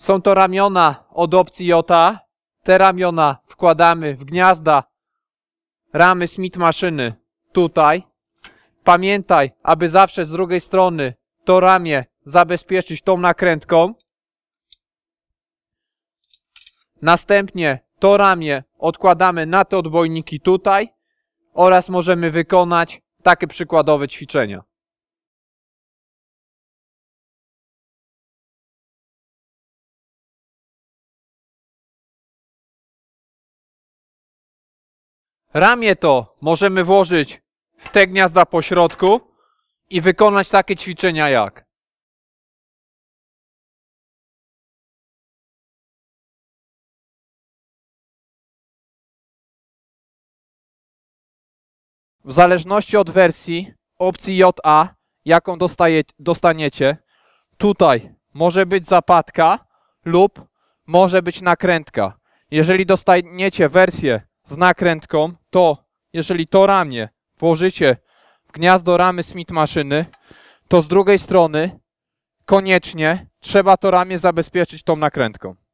Są to ramiona od opcji J. Te ramiona wkładamy w gniazda ramy Smith maszyny tutaj. Pamiętaj, aby zawsze z drugiej strony to ramię zabezpieczyć tą nakrętką. Następnie to ramię odkładamy na te odbojniki tutaj oraz możemy wykonać takie przykładowe ćwiczenia. Ramię to możemy włożyć w te gniazda po środku i wykonać takie ćwiczenia jak W zależności od wersji opcji JA, jaką dostaje, dostaniecie, tutaj może być zapadka lub może być nakrętka. Jeżeli dostaniecie wersję z nakrętką, to jeżeli to ramię włożycie w gniazdo ramy Smith maszyny, to z drugiej strony koniecznie trzeba to ramię zabezpieczyć tą nakrętką.